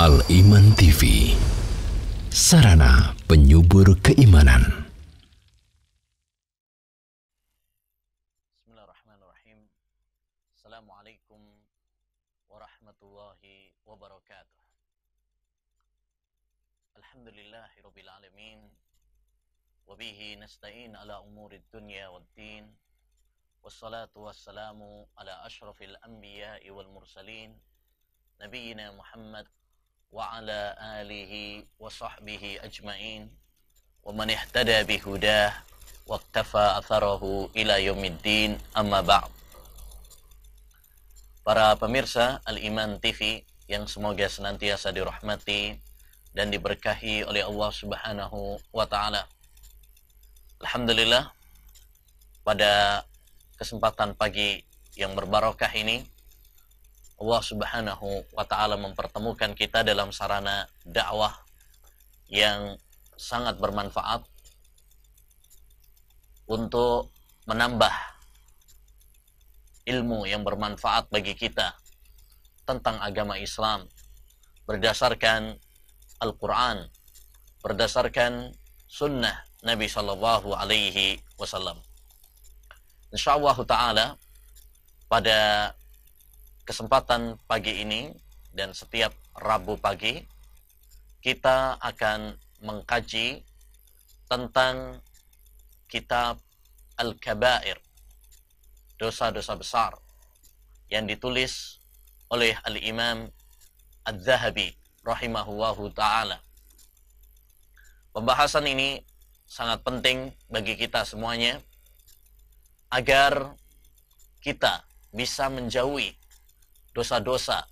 Al-Iman TV Sarana penyubur keimanan Bismillahirrahmanirrahim Assalamualaikum warahmatullahi wabarakatuh Alhamdulillahi rabbil Wabihi nasta'in ala umuri dunya wad din wassalamu ala ashrafil anbiya wal mursalin Nabiina Muhammad وعلى آله وصحبه أجمعين ومن اهتدى بهداه واقتفى أثره إلى يوم الدين أما بعد Para pemirsa Al-Iman TV yang semoga senantiasa dirahmati dan diberkahi oleh Allah Subhanahu wa taala. Alhamdulillah pada kesempatan pagi yang berbarokah ini Allah Subhanahu wa taala mempertemukan kita dalam sarana dakwah yang sangat bermanfaat untuk menambah ilmu yang bermanfaat bagi kita tentang agama Islam berdasarkan Al-Qur'an, berdasarkan sunnah Nabi Shallallahu alaihi wasallam. Insyaallah taala pada kesempatan pagi ini dan setiap Rabu pagi kita akan mengkaji tentang kitab Al-Kabair dosa-dosa besar yang ditulis oleh Al-Imam Al-Zahabi rahimahullahu ta'ala. Pembahasan ini sangat penting bagi kita semuanya agar kita bisa menjauhi dosa-dosa.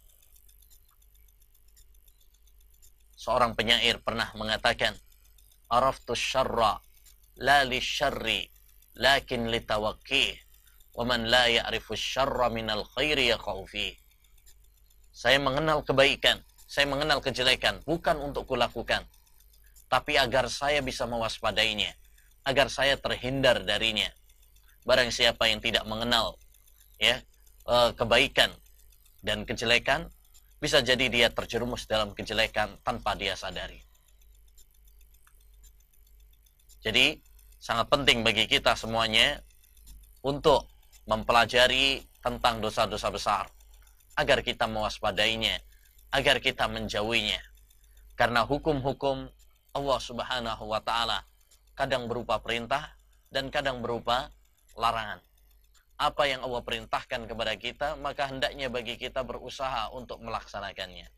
Seorang penyair pernah mengatakan, Araftu syarra la li syarri lakin li tawakkih wa man la ya'rifu syarra al khairi yaqau Saya mengenal kebaikan, saya mengenal kejelekan bukan untuk kulakukan, tapi agar saya bisa mewaspadainya, agar saya terhindar darinya. Barang siapa yang tidak mengenal ya eh, kebaikan dan kejelekan, bisa jadi dia terjerumus dalam kejelekan tanpa dia sadari. Jadi, sangat penting bagi kita semuanya untuk mempelajari tentang dosa-dosa besar, agar kita mewaspadainya, agar kita menjauhinya. Karena hukum-hukum Allah Subhanahu wa Ta'ala kadang berupa perintah dan kadang berupa larangan apa yang Allah perintahkan kepada kita, maka hendaknya bagi kita berusaha untuk melaksanakannya.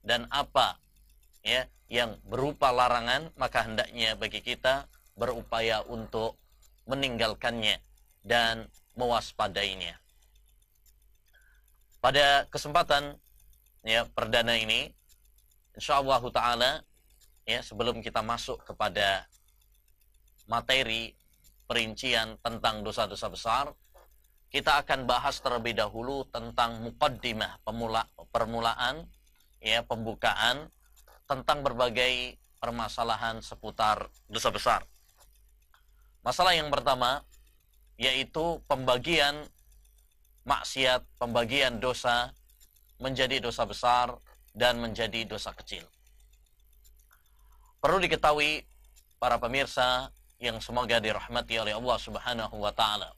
Dan apa ya yang berupa larangan, maka hendaknya bagi kita berupaya untuk meninggalkannya dan mewaspadainya. Pada kesempatan ya perdana ini, insya Allah taala ya sebelum kita masuk kepada materi perincian tentang dosa-dosa besar, kita akan bahas terlebih dahulu tentang mukaddimah pemula, permulaan ya pembukaan tentang berbagai permasalahan seputar dosa besar. Masalah yang pertama yaitu pembagian maksiat, pembagian dosa menjadi dosa besar dan menjadi dosa kecil. Perlu diketahui para pemirsa yang semoga dirahmati oleh Allah Subhanahu wa taala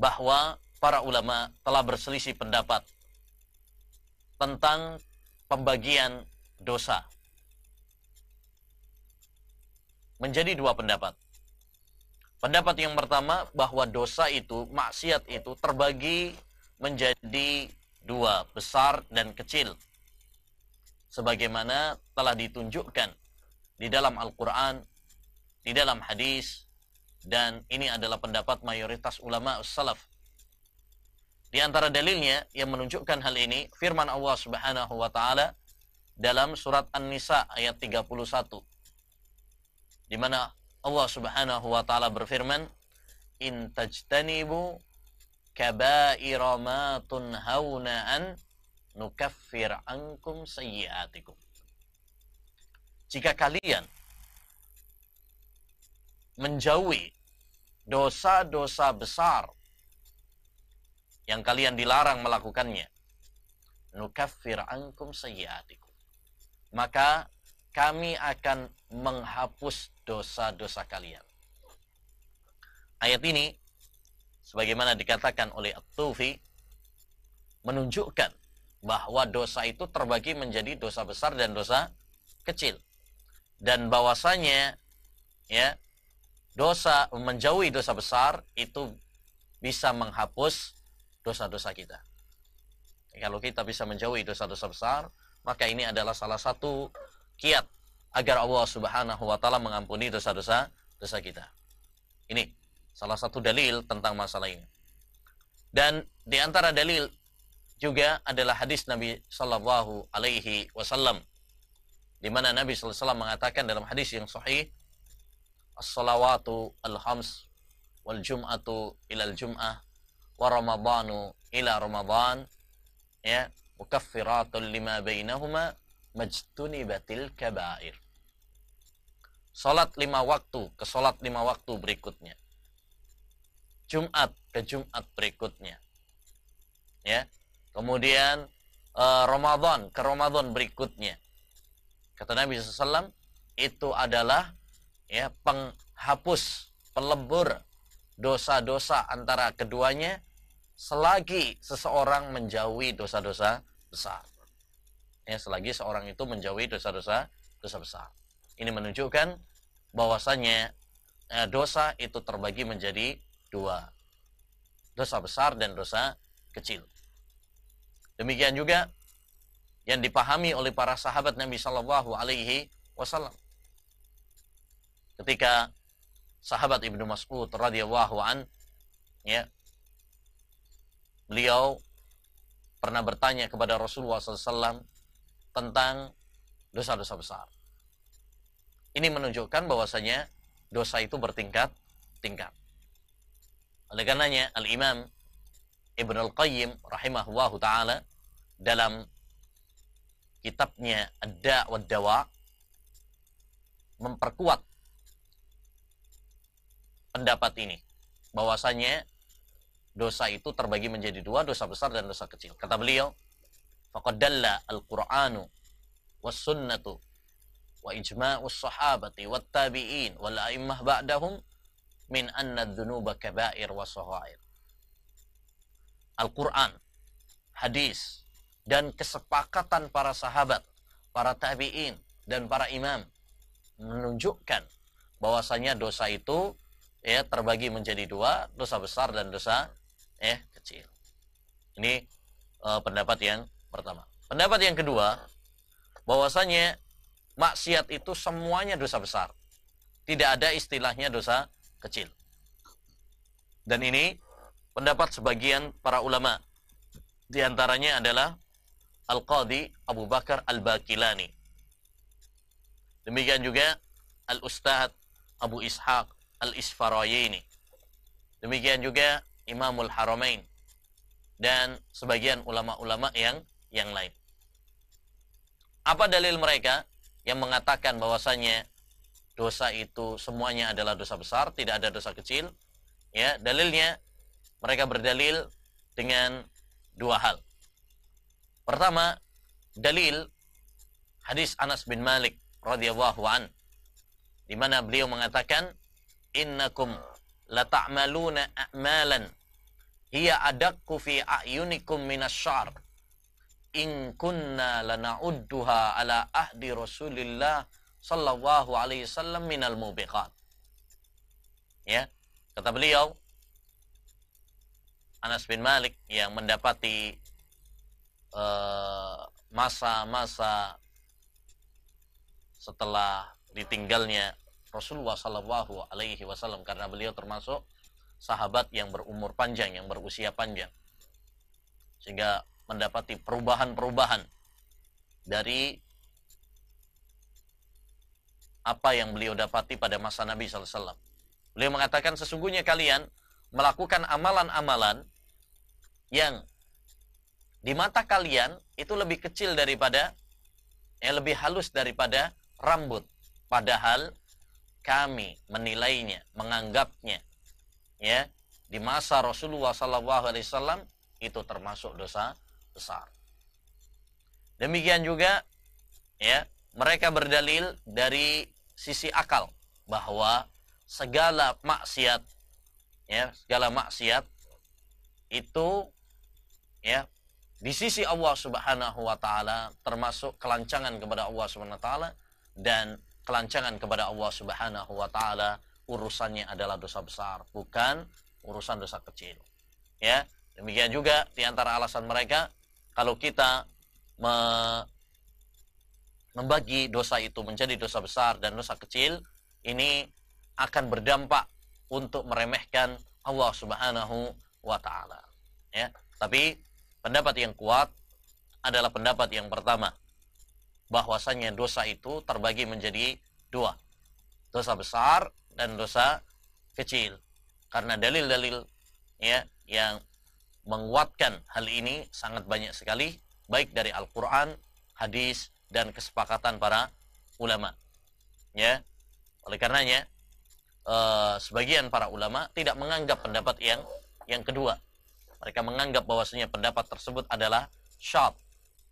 bahwa para ulama telah berselisih pendapat tentang pembagian dosa menjadi dua pendapat. Pendapat yang pertama bahwa dosa itu, maksiat itu terbagi menjadi dua, besar dan kecil. Sebagaimana telah ditunjukkan di dalam Al-Quran, di dalam hadis, dan ini adalah pendapat mayoritas ulama salaf. Di antara dalilnya yang menunjukkan hal ini firman Allah Subhanahu wa taala dalam surat An-Nisa ayat 31. Di mana Allah Subhanahu wa taala berfirman, "In tajtanibu kabaira ma tunhauna an nukaffir ankum sayyi'atikum." Jika kalian menjauhi dosa-dosa besar yang kalian dilarang melakukannya. Nukaffir ankum sayyiatikum. Maka kami akan menghapus dosa-dosa kalian. Ayat ini sebagaimana dikatakan oleh At-Tufi menunjukkan bahwa dosa itu terbagi menjadi dosa besar dan dosa kecil dan bahwasanya ya dosa menjauhi dosa besar itu bisa menghapus dosa-dosa kita. Kalau kita bisa menjauhi dosa-dosa besar, maka ini adalah salah satu kiat agar Allah Subhanahu wa taala mengampuni dosa-dosa dosa kita. Ini salah satu dalil tentang masalah ini. Dan di antara dalil juga adalah hadis Nabi sallallahu alaihi wasallam di mana Nabi sallallahu alaihi wasallam mengatakan dalam hadis yang sahih as-salawatu al-hams wal jum'atu ila al-jum'ah wa ramadhanu ila ramadhan ya mukaffiratun lima bainahuma majtunibatil kabair salat lima waktu ke salat lima waktu berikutnya Jumat ke Jumat berikutnya ya kemudian uh, eh, Ramadan ke Ramadan berikutnya kata Nabi SAW itu adalah ya penghapus pelebur dosa-dosa antara keduanya selagi seseorang menjauhi dosa-dosa besar ya selagi seorang itu menjauhi dosa-dosa dosa besar ini menunjukkan bahwasanya eh, dosa itu terbagi menjadi dua dosa besar dan dosa kecil demikian juga yang dipahami oleh para sahabat Nabi Shallallahu Alaihi Wasallam ketika sahabat Ibnu Mas'ud radhiyallahu an ya beliau pernah bertanya kepada Rasulullah SAW tentang dosa-dosa besar. Ini menunjukkan bahwasanya dosa itu bertingkat-tingkat. Oleh karenanya Al-Imam Ibn Al-Qayyim rahimahullahu taala dalam kitabnya Ad-Da' wa Dawa memperkuat pendapat ini bahwasanya dosa itu terbagi menjadi dua dosa besar dan dosa kecil kata beliau fakadalla al-qur'anu was sunnatu wa al sahabati wat tabi'in wal a'immah ba'dahum min anna dhunuba kaba'ir wa saghair Al-Qur'an hadis dan kesepakatan para sahabat para tabi'in dan para imam menunjukkan bahwasanya dosa itu ya terbagi menjadi dua dosa besar dan dosa eh kecil ini eh, pendapat yang pertama pendapat yang kedua bahwasanya maksiat itu semuanya dosa besar tidak ada istilahnya dosa kecil dan ini pendapat sebagian para ulama diantaranya adalah al qadi Abu Bakar al Bakilani demikian juga al Ustadz Abu Ishaq al ini, Demikian juga Imamul Haramain dan sebagian ulama-ulama yang yang lain. Apa dalil mereka yang mengatakan bahwasanya dosa itu semuanya adalah dosa besar, tidak ada dosa kecil? Ya, dalilnya mereka berdalil dengan dua hal. Pertama, dalil hadis Anas bin Malik radhiyallahu an di mana beliau mengatakan innakum lata'maluna a'malan hiya adaqqu fi a'yunikum minasy-syar in kunna lana'udduha ala ahdi rasulillah sallallahu alaihi wasallam minal mubiqat ya kata beliau Anas bin Malik yang mendapati eh, masa-masa uh, masa -masa setelah ditinggalnya Rasulullah Shallallahu Alaihi Wasallam karena beliau termasuk sahabat yang berumur panjang, yang berusia panjang, sehingga mendapati perubahan-perubahan dari apa yang beliau dapati pada masa Nabi SAW. Beliau mengatakan sesungguhnya kalian melakukan amalan-amalan yang di mata kalian itu lebih kecil daripada yang lebih halus daripada rambut. Padahal kami menilainya, menganggapnya ya di masa Rasulullah SAW itu termasuk dosa besar. Demikian juga ya, mereka berdalil dari sisi akal bahwa segala maksiat ya, segala maksiat itu ya di sisi Allah Subhanahu wa taala termasuk kelancangan kepada Allah Subhanahu wa taala dan kelancangan kepada Allah Subhanahu wa taala urusannya adalah dosa besar bukan urusan dosa kecil ya demikian juga di antara alasan mereka kalau kita me membagi dosa itu menjadi dosa besar dan dosa kecil ini akan berdampak untuk meremehkan Allah Subhanahu wa taala ya tapi pendapat yang kuat adalah pendapat yang pertama bahwasanya dosa itu terbagi menjadi dua. Dosa besar dan dosa kecil. Karena dalil-dalil ya yang menguatkan hal ini sangat banyak sekali baik dari Al-Qur'an, hadis dan kesepakatan para ulama. Ya. Oleh karenanya eh, sebagian para ulama tidak menganggap pendapat yang yang kedua. Mereka menganggap bahwasanya pendapat tersebut adalah syad,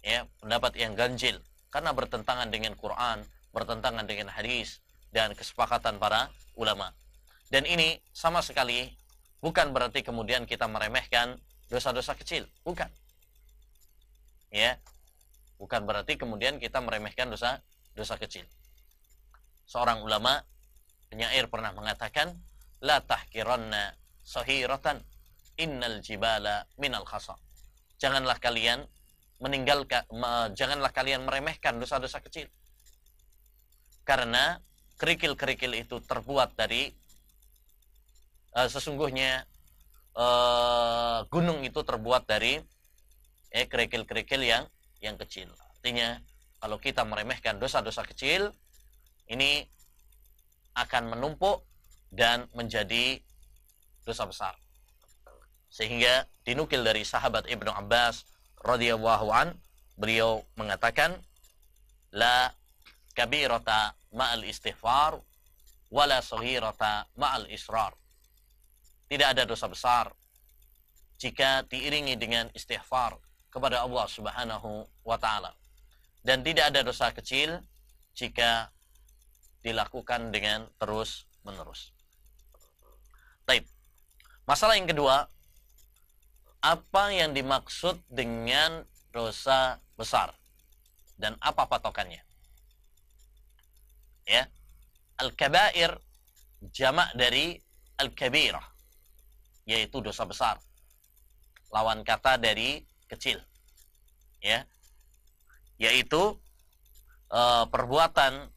ya, pendapat yang ganjil, karena bertentangan dengan Quran, bertentangan dengan hadis dan kesepakatan para ulama. Dan ini sama sekali bukan berarti kemudian kita meremehkan dosa-dosa kecil, bukan. Ya. Bukan berarti kemudian kita meremehkan dosa dosa kecil. Seorang ulama penyair pernah mengatakan, "La tahkiranna sahiratan innal jibala minal khasa." Janganlah kalian meninggalkan janganlah kalian meremehkan dosa-dosa kecil karena kerikil-kerikil itu terbuat dari uh, sesungguhnya uh, gunung itu terbuat dari eh kerikil-kerikil yang yang kecil artinya kalau kita meremehkan dosa-dosa kecil ini akan menumpuk dan menjadi dosa besar sehingga dinukil dari sahabat Ibnu Abbas radhiyallahu an beliau mengatakan la kabirata ma'al istighfar wala saghirata ma'al israr. Tidak ada dosa besar jika diiringi dengan istighfar kepada Allah Subhanahu wa taala. Dan tidak ada dosa kecil jika dilakukan dengan terus-menerus. Baik. Masalah yang kedua apa yang dimaksud dengan dosa besar dan apa patokannya. Ya. Al-kabair jamak dari al-kabirah yaitu dosa besar. Lawan kata dari kecil. Ya. Yaitu e, perbuatan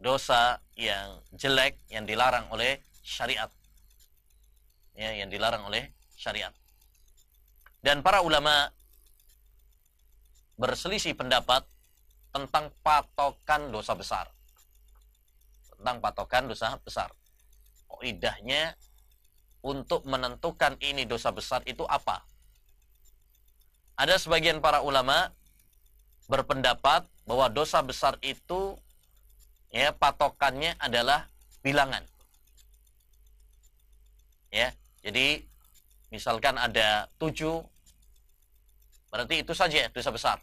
dosa yang jelek yang dilarang oleh syariat. Ya, yang dilarang oleh syariat. Dan para ulama berselisih pendapat tentang patokan dosa besar. Tentang patokan dosa besar. Idahnya untuk menentukan ini dosa besar itu apa? Ada sebagian para ulama berpendapat bahwa dosa besar itu ya patokannya adalah bilangan. Ya, jadi Misalkan ada tujuh, berarti itu saja dosa besar.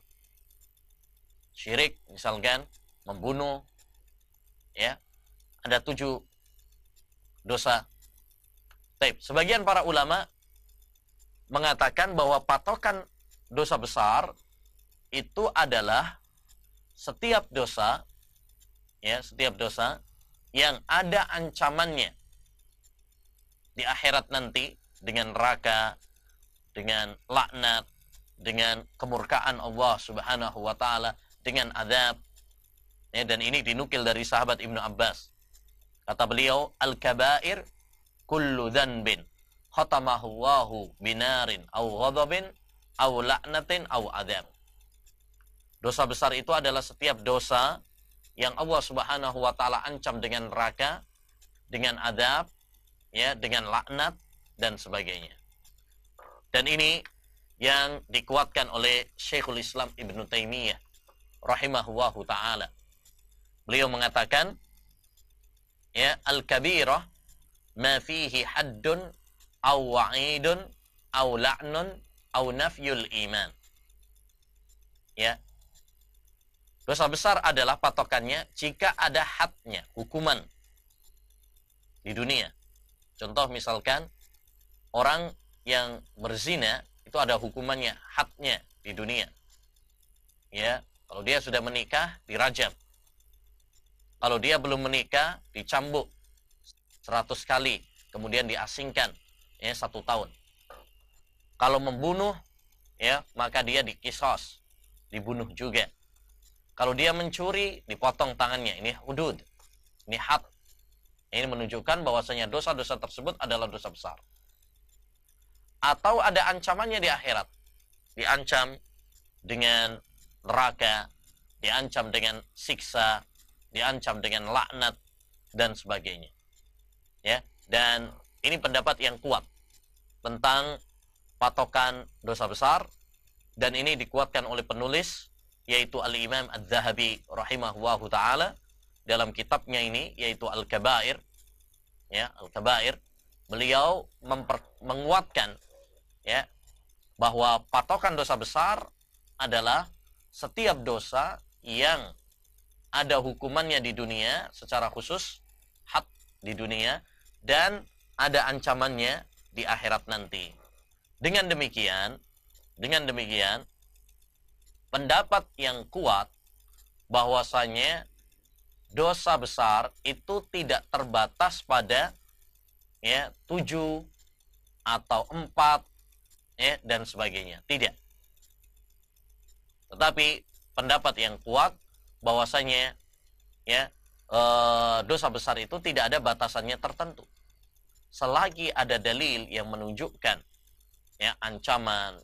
Syirik, misalkan membunuh, ya, ada tujuh dosa. Taip, Sebagian para ulama mengatakan bahwa patokan dosa besar itu adalah setiap dosa ya setiap dosa yang ada ancamannya di akhirat nanti dengan neraka, dengan laknat, dengan kemurkaan Allah Subhanahu wa taala, dengan adab, Ya, dan ini dinukil dari sahabat Ibnu Abbas. Kata beliau, "Al-kabair kullu dhanbin khatamahu Allahu binarin aw ghadabin aw la'natin aw adzab." Dosa besar itu adalah setiap dosa yang Allah Subhanahu wa taala ancam dengan neraka, dengan adab, ya, dengan laknat dan sebagainya. Dan ini yang dikuatkan oleh Syekhul Islam Ibn Taimiyah rahimahullahu taala. Beliau mengatakan ya al-kabirah ma fihi haddun aw wa'idun aw la'nun aw nafyul iman. Ya. Dosa besar adalah patokannya jika ada hadnya, hukuman di dunia. Contoh misalkan orang yang berzina itu ada hukumannya, haknya di dunia. Ya, kalau dia sudah menikah dirajam. Kalau dia belum menikah dicambuk 100 kali, kemudian diasingkan ya satu tahun. Kalau membunuh ya maka dia dikisos, dibunuh juga. Kalau dia mencuri dipotong tangannya. Ini hudud. Ini had. Ini menunjukkan bahwasanya dosa-dosa tersebut adalah dosa besar atau ada ancamannya di akhirat. Diancam dengan neraka, diancam dengan siksa, diancam dengan laknat dan sebagainya. Ya, dan ini pendapat yang kuat tentang patokan dosa besar dan ini dikuatkan oleh penulis yaitu Al-Imam Adz-Dzahabi rahimahullahu taala dalam kitabnya ini yaitu Al-Kabair ya Al-Kabair beliau memper, menguatkan ya bahwa patokan dosa besar adalah setiap dosa yang ada hukumannya di dunia secara khusus hat di dunia dan ada ancamannya di akhirat nanti. Dengan demikian, dengan demikian pendapat yang kuat bahwasanya dosa besar itu tidak terbatas pada ya 7 atau empat ya, dan sebagainya. Tidak. Tetapi pendapat yang kuat bahwasanya ya e, dosa besar itu tidak ada batasannya tertentu. Selagi ada dalil yang menunjukkan ya ancaman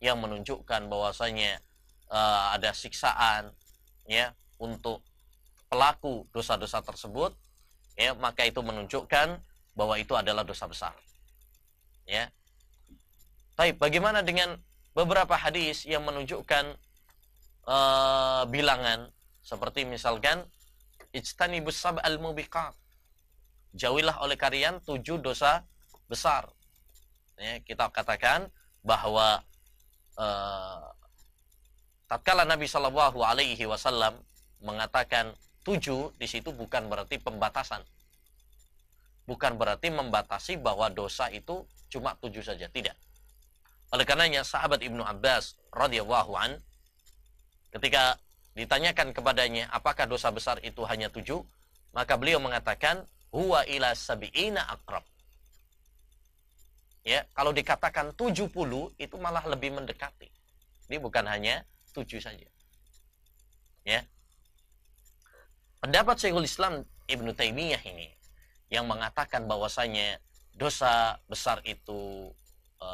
yang menunjukkan bahwasanya e, ada siksaan ya untuk pelaku dosa-dosa tersebut ya maka itu menunjukkan bahwa itu adalah dosa besar. Ya, Baik, bagaimana dengan beberapa hadis yang menunjukkan uh, bilangan seperti misalkan ijtanibus sab'al mubiqat. Jauhilah oleh kalian tujuh dosa besar. Ya, kita katakan bahwa uh, tatkala Nabi Shallallahu alaihi wasallam mengatakan tujuh di situ bukan berarti pembatasan. Bukan berarti membatasi bahwa dosa itu cuma tujuh saja, tidak oleh karenanya sahabat Ibnu Abbas radhiyallahu an ketika ditanyakan kepadanya apakah dosa besar itu hanya tujuh, maka beliau mengatakan huwa ila sabiina akrab. Ya, kalau dikatakan 70 itu malah lebih mendekati. Ini bukan hanya tujuh saja. Ya. Pendapat Syekhul Islam Ibnu Taimiyah ini yang mengatakan bahwasanya dosa besar itu e,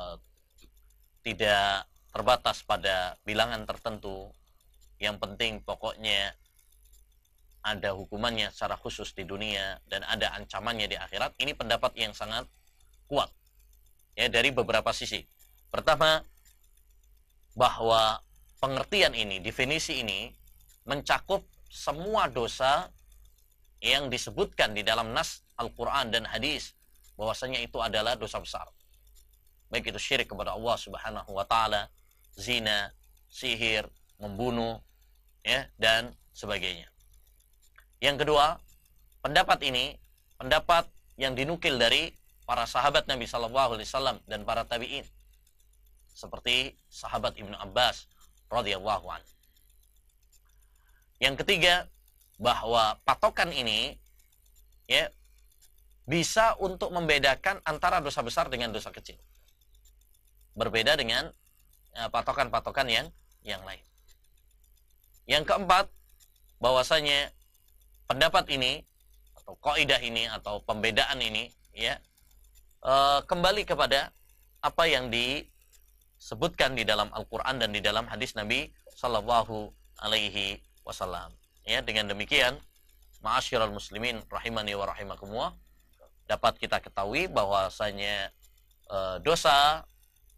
tidak terbatas pada bilangan tertentu. Yang penting pokoknya ada hukumannya secara khusus di dunia dan ada ancamannya di akhirat. Ini pendapat yang sangat kuat ya dari beberapa sisi. Pertama bahwa pengertian ini, definisi ini mencakup semua dosa yang disebutkan di dalam nas Al-Qur'an dan hadis bahwasanya itu adalah dosa besar baik itu syirik kepada Allah Subhanahu wa taala, zina, sihir, membunuh ya dan sebagainya. Yang kedua, pendapat ini pendapat yang dinukil dari para sahabat Nabi Shallallahu alaihi wasallam dan para tabi'in. Seperti sahabat Ibnu Abbas radhiyallahu an. Yang ketiga, bahwa patokan ini ya bisa untuk membedakan antara dosa besar dengan dosa kecil. Berbeda dengan eh, patokan-patokan yang yang lain. Yang keempat, bahwasanya pendapat ini atau kaidah ini atau pembedaan ini ya eh, kembali kepada apa yang disebutkan di dalam Al-Qur'an dan di dalam hadis Nabi Sallallahu alaihi wasallam. Ya, dengan demikian ma'asyiral muslimin rahimani wa rahimakumullah dapat kita ketahui bahwasanya e, dosa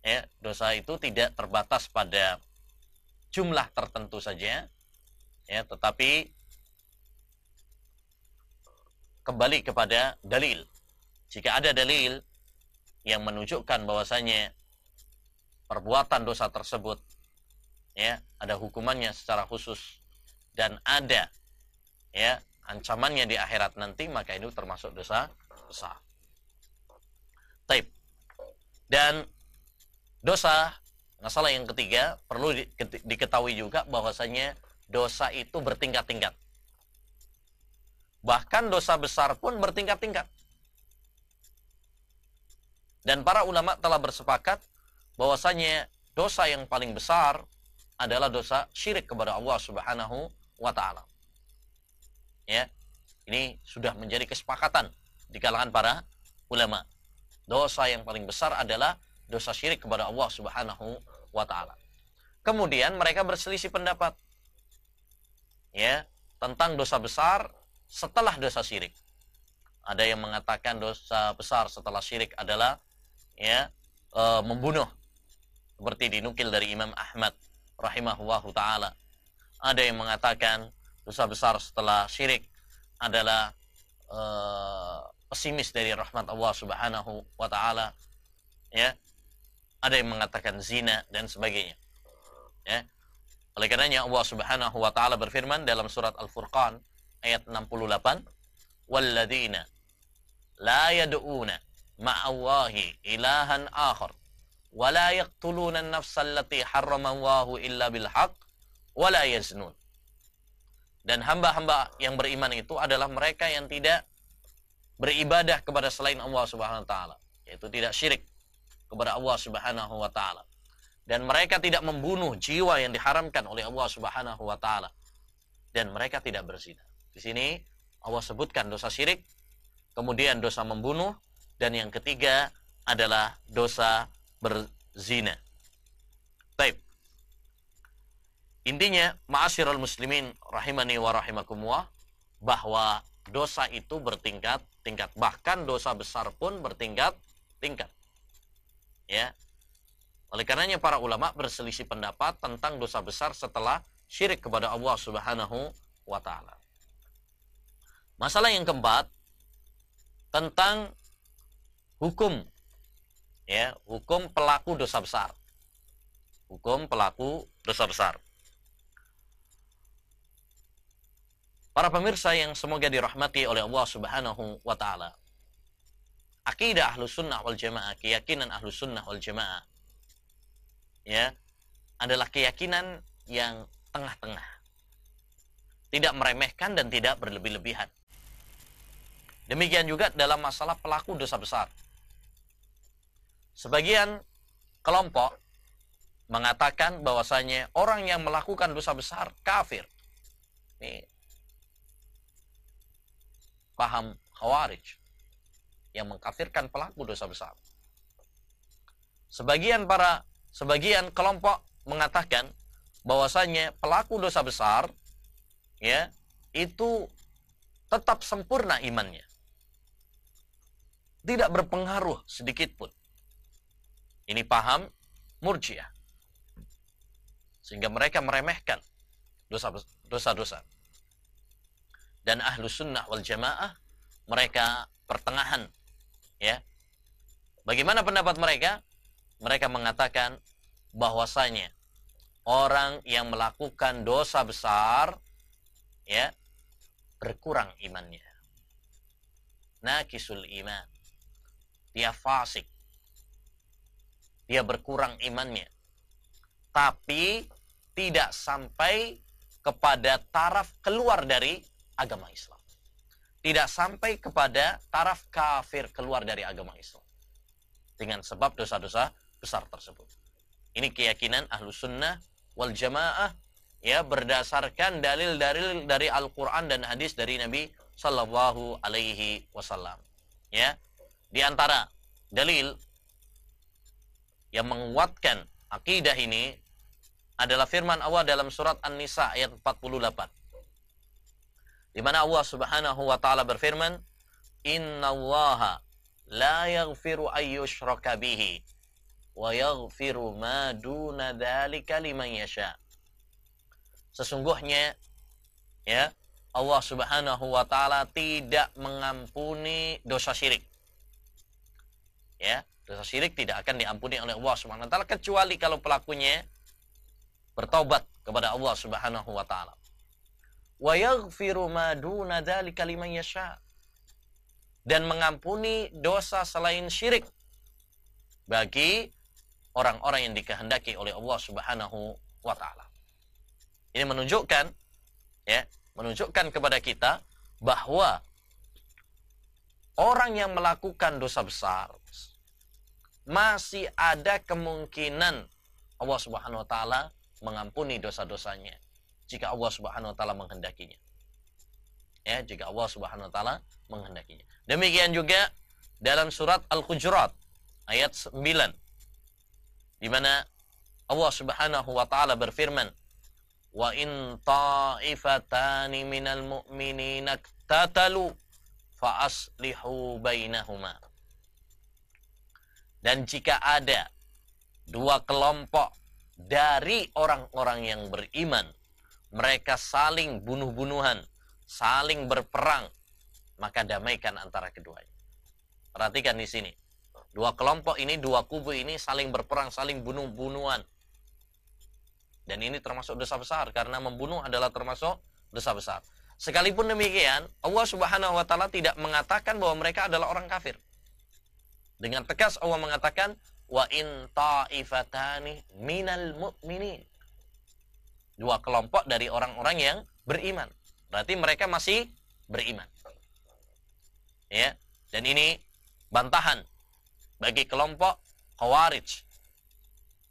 ya dosa itu tidak terbatas pada jumlah tertentu saja ya tetapi kembali kepada dalil jika ada dalil yang menunjukkan bahwasanya perbuatan dosa tersebut ya ada hukumannya secara khusus dan ada ya ancamannya di akhirat nanti maka itu termasuk dosa besar. Dan Dosa, masalah yang ketiga perlu diketahui juga bahwasanya dosa itu bertingkat-tingkat. Bahkan dosa besar pun bertingkat-tingkat. Dan para ulama telah bersepakat bahwasanya dosa yang paling besar adalah dosa syirik kepada Allah Subhanahu wa taala. Ya. Ini sudah menjadi kesepakatan di kalangan para ulama. Dosa yang paling besar adalah dosa syirik kepada Allah Subhanahu wa taala. Kemudian mereka berselisih pendapat ya tentang dosa besar setelah dosa syirik. Ada yang mengatakan dosa besar setelah syirik adalah ya e, membunuh seperti dinukil dari Imam Ahmad rahimahullahu taala. Ada yang mengatakan dosa besar setelah syirik adalah e, pesimis dari rahmat Allah Subhanahu wa taala. Ya, ada yang mengatakan zina dan sebagainya. Ya. Oleh karenanya Allah Subhanahu wa taala berfirman dalam surat Al-Furqan ayat 68, "Walladzina la yad'una ma'allahi ilahan akhar wa la yaqtuluna an-nafsa allati harramallahu illa bil haqq wa la yaznun." Dan hamba-hamba yang beriman itu adalah mereka yang tidak beribadah kepada selain Allah Subhanahu wa taala, yaitu tidak syirik kepada Allah Subhanahu wa taala. Dan mereka tidak membunuh jiwa yang diharamkan oleh Allah Subhanahu wa taala. Dan mereka tidak berzina. Di sini Allah sebutkan dosa syirik, kemudian dosa membunuh dan yang ketiga adalah dosa berzina. Baik. Intinya, ma'asyiral muslimin rahimani wa rahimakumullah, bahwa dosa itu bertingkat-tingkat. Bahkan dosa besar pun bertingkat-tingkat ya oleh karenanya para ulama berselisih pendapat tentang dosa besar setelah syirik kepada Allah Subhanahu wa taala. Masalah yang keempat tentang hukum ya, hukum pelaku dosa besar. Hukum pelaku dosa besar. Para pemirsa yang semoga dirahmati oleh Allah Subhanahu wa taala akidah ahlu sunnah wal jamaah keyakinan ahlu sunnah wal jamaah ya adalah keyakinan yang tengah-tengah tidak meremehkan dan tidak berlebih-lebihan demikian juga dalam masalah pelaku dosa besar sebagian kelompok mengatakan bahwasanya orang yang melakukan dosa besar kafir ini paham khawarij yang mengkafirkan pelaku dosa besar. Sebagian para sebagian kelompok mengatakan bahwasanya pelaku dosa besar ya itu tetap sempurna imannya. Tidak berpengaruh sedikit pun. Ini paham murjiah. Sehingga mereka meremehkan dosa-dosa. Dan ahlu sunnah wal jamaah mereka pertengahan Ya. Bagaimana pendapat mereka? Mereka mengatakan bahwasanya orang yang melakukan dosa besar ya berkurang imannya. Nakisul iman. Dia fasik. Dia berkurang imannya. Tapi tidak sampai kepada taraf keluar dari agama Islam tidak sampai kepada taraf kafir keluar dari agama Islam dengan sebab dosa-dosa besar tersebut. Ini keyakinan ahlu sunnah wal jamaah ya berdasarkan dalil-dalil dari Al-Quran dan hadis dari Nabi Sallallahu Alaihi Wasallam. Ya, di antara dalil yang menguatkan akidah ini adalah firman Allah dalam surat An-Nisa ayat 48. Di mana Allah Subhanahu wa taala berfirman, "Inna la yaghfiru ayyushraka bihi wa yaghfiru ma duna dzalika liman yasha." Sesungguhnya ya Allah Subhanahu wa taala tidak mengampuni dosa syirik. Ya, dosa syirik tidak akan diampuni oleh Allah Subhanahu wa taala kecuali kalau pelakunya bertobat kepada Allah Subhanahu wa taala wa yaghfiru ma duna dzalika liman dan mengampuni dosa selain syirik bagi orang-orang yang dikehendaki oleh Allah Subhanahu wa taala. Ini menunjukkan ya, menunjukkan kepada kita bahwa orang yang melakukan dosa besar masih ada kemungkinan Allah Subhanahu wa taala mengampuni dosa-dosanya jika Allah Subhanahu wa taala menghendakinya. Ya, jika Allah Subhanahu wa taala menghendakinya. Demikian juga dalam surat Al-Hujurat ayat 9 di mana Allah Subhanahu wa taala berfirman wa in ta'ifatani minal mu'minina tatalu fa aslihu bainahuma dan jika ada dua kelompok dari orang-orang yang beriman mereka saling bunuh-bunuhan, saling berperang, maka damaikan antara keduanya. Perhatikan di sini. Dua kelompok ini, dua kubu ini saling berperang, saling bunuh-bunuhan. Dan ini termasuk dosa besar karena membunuh adalah termasuk dosa besar. Sekalipun demikian, Allah Subhanahu wa taala tidak mengatakan bahwa mereka adalah orang kafir. Dengan tegas Allah mengatakan wa in ta'ifatani minal dua kelompok dari orang-orang yang beriman. Berarti mereka masih beriman. Ya. Dan ini bantahan bagi kelompok Khawarij.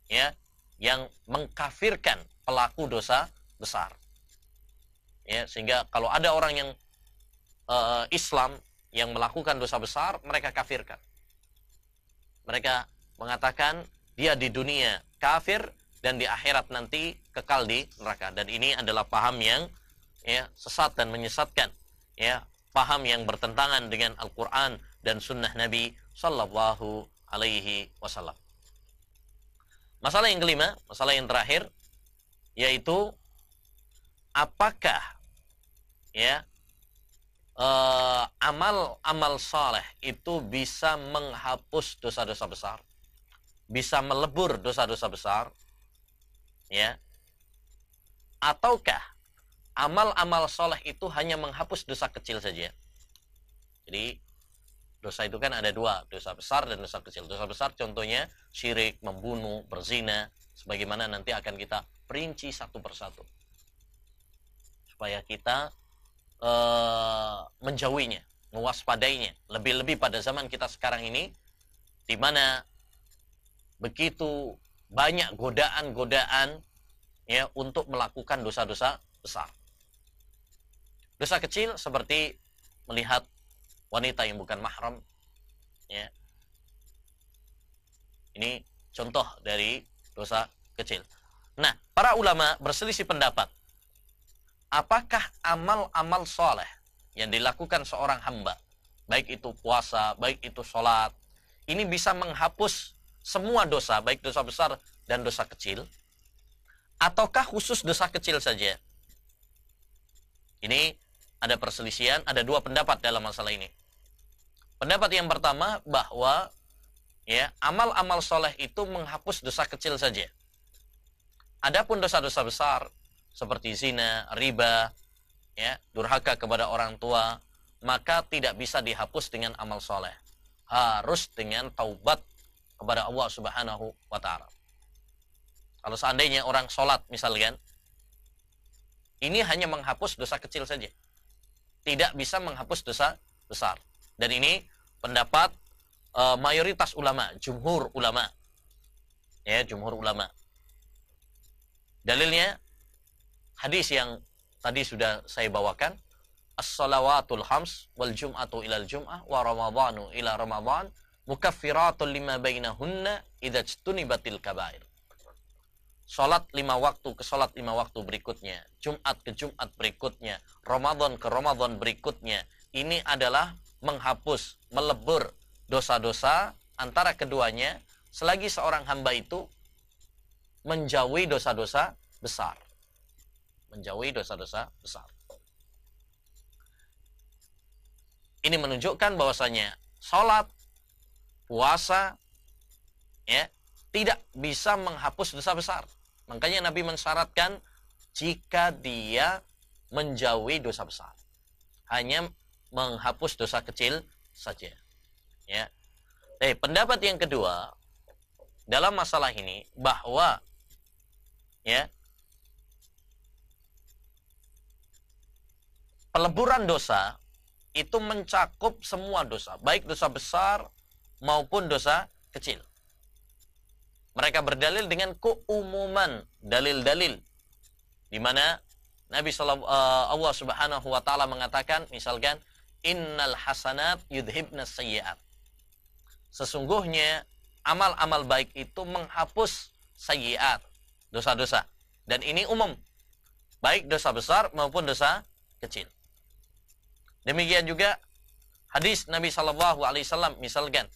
Ya, yang mengkafirkan pelaku dosa besar. Ya, sehingga kalau ada orang yang uh, Islam yang melakukan dosa besar, mereka kafirkan. Mereka mengatakan dia di dunia kafir, dan di akhirat nanti kekal di neraka. Dan ini adalah paham yang ya sesat dan menyesatkan. Ya, paham yang bertentangan dengan Al-Qur'an dan sunnah Nabi sallallahu alaihi wasallam. Masalah yang kelima, masalah yang terakhir yaitu apakah ya eh, amal-amal saleh itu bisa menghapus dosa-dosa besar, bisa melebur dosa-dosa besar, ya ataukah amal-amal soleh itu hanya menghapus dosa kecil saja jadi dosa itu kan ada dua dosa besar dan dosa kecil dosa besar contohnya syirik membunuh berzina sebagaimana nanti akan kita perinci satu persatu supaya kita e, menjauhinya mewaspadainya lebih-lebih pada zaman kita sekarang ini di mana begitu banyak godaan-godaan ya untuk melakukan dosa-dosa besar. Dosa kecil seperti melihat wanita yang bukan mahram ya. Ini contoh dari dosa kecil. Nah, para ulama berselisih pendapat. Apakah amal-amal soleh yang dilakukan seorang hamba, baik itu puasa, baik itu sholat, ini bisa menghapus semua dosa, baik dosa besar dan dosa kecil? Ataukah khusus dosa kecil saja? Ini ada perselisihan, ada dua pendapat dalam masalah ini. Pendapat yang pertama bahwa ya amal-amal soleh itu menghapus dosa kecil saja. Adapun dosa-dosa besar seperti zina, riba, ya durhaka kepada orang tua, maka tidak bisa dihapus dengan amal soleh. Harus dengan taubat kepada Allah Subhanahu wa taala. Kalau seandainya orang sholat misalnya, ini hanya menghapus dosa kecil saja. Tidak bisa menghapus dosa besar. Dan ini pendapat e, mayoritas ulama, jumhur ulama. Ya, jumhur ulama. Dalilnya hadis yang tadi sudah saya bawakan, as-salawatul hams wal jum'atu ilal jum'ah wa ramadhanu ila ramadhan mukaffiratul lima bainahunna batil kabair. Salat lima waktu ke salat lima waktu berikutnya, Jumat ke Jumat berikutnya, Ramadan ke Ramadan berikutnya. Ini adalah menghapus, melebur dosa-dosa antara keduanya selagi seorang hamba itu menjauhi dosa-dosa besar. Menjauhi dosa-dosa besar. Ini menunjukkan bahwasanya salat puasa ya tidak bisa menghapus dosa besar. Makanya Nabi mensyaratkan jika dia menjauhi dosa besar. Hanya menghapus dosa kecil saja. Ya. Eh, pendapat yang kedua dalam masalah ini bahwa ya peleburan dosa itu mencakup semua dosa, baik dosa besar maupun dosa kecil. Mereka berdalil dengan keumuman dalil-dalil di mana Nabi saw. Eh, Allah Subhanahu wa taala mengatakan misalkan innal hasanat yudhibna sayyiat. Sesungguhnya amal-amal baik itu menghapus sayyiat, dosa-dosa. Dan ini umum, baik dosa besar maupun dosa kecil. Demikian juga hadis Nabi Shallallahu Alaihi Wasallam misalkan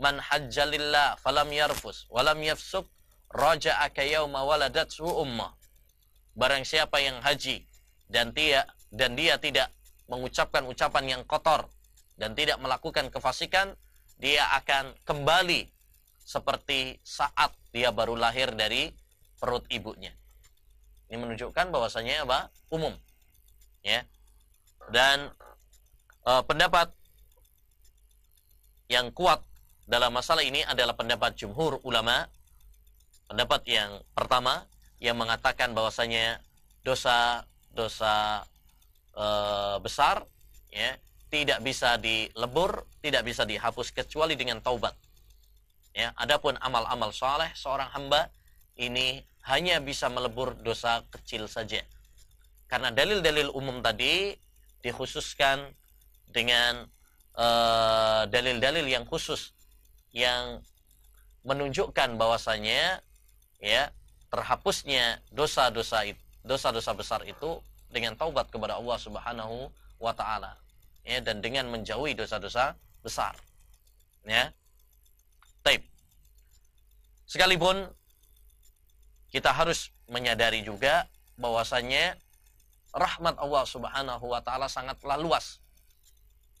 man hajjalillah falam yarfus walam yafsuk waladatsu umma Barang siapa yang haji dan dia dan dia tidak mengucapkan ucapan yang kotor dan tidak melakukan kefasikan, dia akan kembali seperti saat dia baru lahir dari perut ibunya. Ini menunjukkan bahwasanya apa? umum. Ya. Dan e, pendapat yang kuat dalam masalah ini adalah pendapat jumhur ulama. Pendapat yang pertama yang mengatakan bahwasanya dosa dosa e, besar ya tidak bisa dilebur, tidak bisa dihapus kecuali dengan taubat. Ya, adapun amal-amal soleh seorang hamba ini hanya bisa melebur dosa kecil saja. Karena dalil-dalil umum tadi dikhususkan dengan eh, dalil-dalil -dalil yang khusus yang menunjukkan bahwasanya ya terhapusnya dosa-dosa dosa-dosa besar itu dengan taubat kepada Allah Subhanahu wa taala ya dan dengan menjauhi dosa-dosa besar ya taib sekalipun kita harus menyadari juga bahwasanya rahmat Allah Subhanahu wa taala sangatlah luas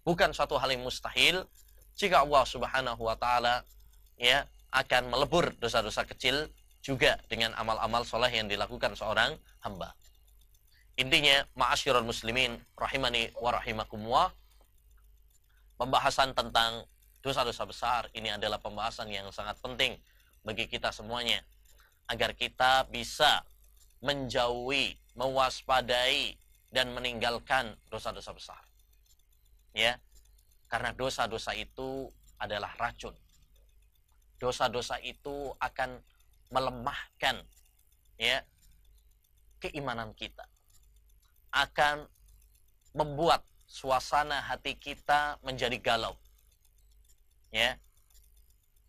bukan suatu hal yang mustahil jika Allah Subhanahu wa taala ya akan melebur dosa-dosa kecil juga dengan amal-amal soleh yang dilakukan seorang hamba. Intinya, ma'asyiral muslimin rahimani wa rahimakumullah. Pembahasan tentang dosa-dosa besar ini adalah pembahasan yang sangat penting bagi kita semuanya agar kita bisa menjauhi, mewaspadai dan meninggalkan dosa-dosa besar. Ya, karena dosa-dosa itu adalah racun. Dosa-dosa itu akan melemahkan ya keimanan kita. Akan membuat suasana hati kita menjadi galau. Ya.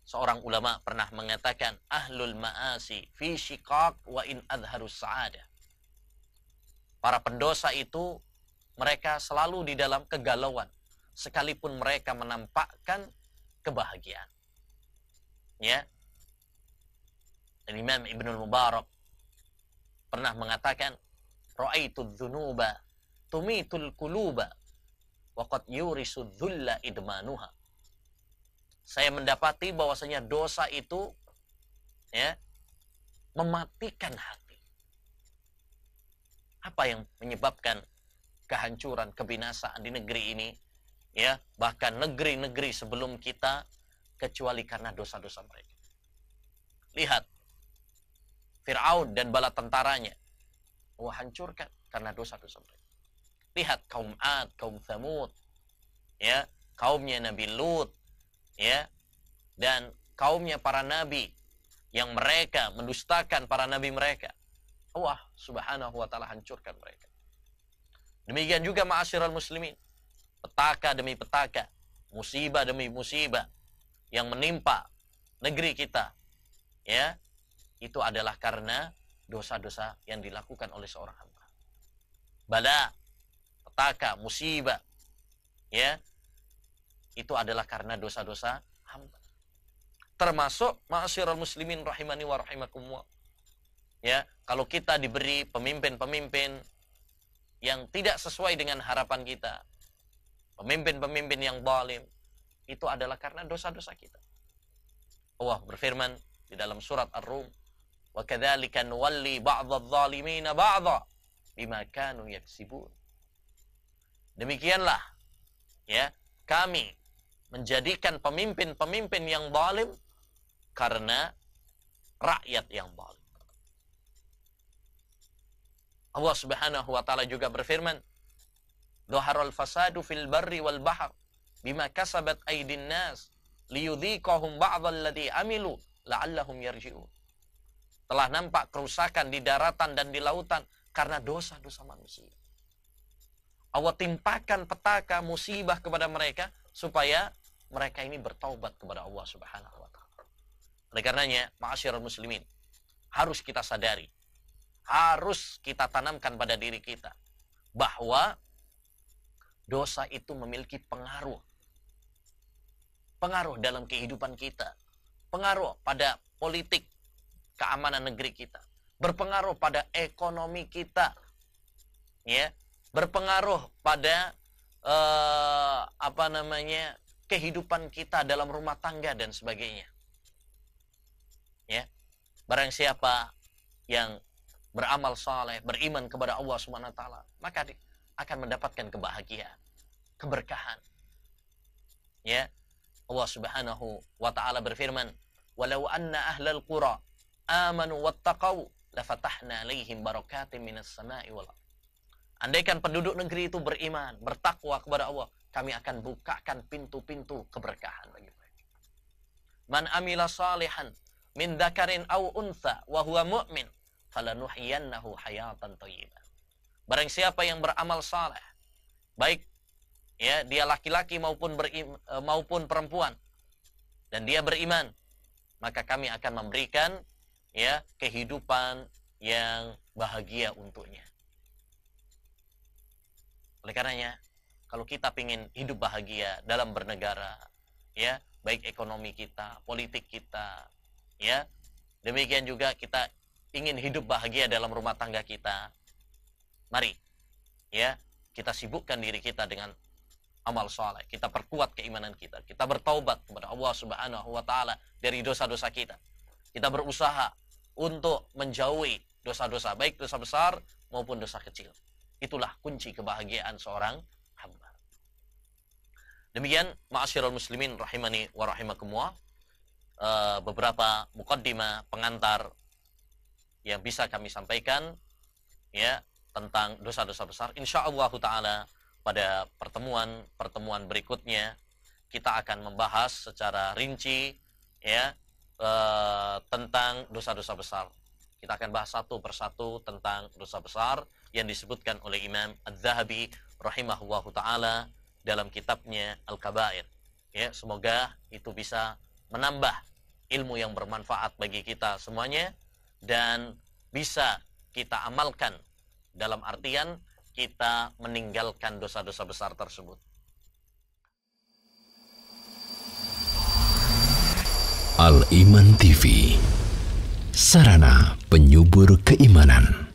Seorang ulama pernah mengatakan ahlul ma'asi fi shiqaq wa in adharus sa'ada. Para pendosa itu mereka selalu di dalam kegalauan sekalipun mereka menampakkan kebahagiaan. Ya. Dan Imam Ibnu Mubarak pernah mengatakan, "Ra'aitu dzunuba tumitul quluba wa qad yurisu dzulla idmanuha." Saya mendapati bahwasanya dosa itu ya mematikan hati. Apa yang menyebabkan kehancuran, kebinasaan di negeri ini ya bahkan negeri-negeri sebelum kita kecuali karena dosa-dosa mereka. Lihat Fir'aun dan bala tentaranya Allah hancurkan karena dosa-dosa mereka. Lihat kaum Ad, kaum Thamud, ya, kaumnya Nabi Lut, ya, dan kaumnya para nabi yang mereka mendustakan para nabi mereka. Allah Subhanahu wa taala hancurkan mereka. Demikian juga ma'asyiral muslimin petaka demi petaka, musibah demi musibah yang menimpa negeri kita, ya, itu adalah karena dosa-dosa yang dilakukan oleh seorang hamba. Bala, petaka, musibah, ya, itu adalah karena dosa-dosa hamba. Termasuk ma'asyiral muslimin rahimani wa rahimakumullah. Ya, kalau kita diberi pemimpin-pemimpin yang tidak sesuai dengan harapan kita, pemimpin-pemimpin yang zalim itu adalah karena dosa-dosa kita. Allah berfirman di dalam surat Ar-Rum, "Wa kadzalika nuwalli ba'dadh-dhalimina ba'dha bima kanu yaksibun." Demikianlah ya, kami menjadikan pemimpin-pemimpin yang zalim karena rakyat yang zalim. Allah Subhanahu wa taala juga berfirman, Doharul fasadu fil barri wal bahar bima kasabat aydin nas liyudhiqahum ba'dalladhi amilu la'allahum yarji'un. Telah nampak kerusakan di daratan dan di lautan karena dosa-dosa manusia. Allah timpakan petaka musibah kepada mereka supaya mereka ini bertaubat kepada Allah Subhanahu wa taala. Oleh karenanya, ma'asyiral muslimin, harus kita sadari, harus kita tanamkan pada diri kita bahwa Dosa itu memiliki pengaruh. Pengaruh dalam kehidupan kita. Pengaruh pada politik keamanan negeri kita. Berpengaruh pada ekonomi kita. Ya, berpengaruh pada eh, apa namanya? kehidupan kita dalam rumah tangga dan sebagainya. Ya. Barang siapa yang beramal saleh, beriman kepada Allah Subhanahu wa taala, maka akan mendapatkan kebahagiaan, keberkahan. Ya, Allah Subhanahu wa taala berfirman, "Walau anna ahlal qura amanu wattaqau lafatahna 'alaihim barakatim minas sama'i wal Andaikan penduduk negeri itu beriman, bertakwa kepada Allah, kami akan bukakan pintu-pintu keberkahan bagi mereka. Man amila salihan min dzakarin aw untha wa huwa mu'min falanuhyiyannahu hayatan thayyibah. Barang siapa yang beramal saleh, baik ya dia laki-laki maupun berim, eh, maupun perempuan dan dia beriman, maka kami akan memberikan ya kehidupan yang bahagia untuknya. Oleh karenanya, kalau kita ingin hidup bahagia dalam bernegara, ya, baik ekonomi kita, politik kita, ya, demikian juga kita ingin hidup bahagia dalam rumah tangga kita, Mari ya kita sibukkan diri kita dengan amal soleh. Kita perkuat keimanan kita. Kita bertaubat kepada Allah Subhanahu wa taala dari dosa-dosa kita. Kita berusaha untuk menjauhi dosa-dosa baik dosa besar maupun dosa kecil. Itulah kunci kebahagiaan seorang hamba. Demikian maashirul muslimin rahimani warahimakumullah eh, beberapa mukaddimah pengantar yang bisa kami sampaikan ya tentang dosa-dosa besar. Insya Allah Ta'ala pada pertemuan-pertemuan berikutnya kita akan membahas secara rinci ya e, tentang dosa-dosa besar. Kita akan bahas satu persatu tentang dosa besar yang disebutkan oleh Imam Az-Zahabi rahimahullahu taala dalam kitabnya Al-Kabair. Ya, semoga itu bisa menambah ilmu yang bermanfaat bagi kita semuanya dan bisa kita amalkan dalam artian kita meninggalkan dosa-dosa besar tersebut. Al Iman TV Sarana penyubur keimanan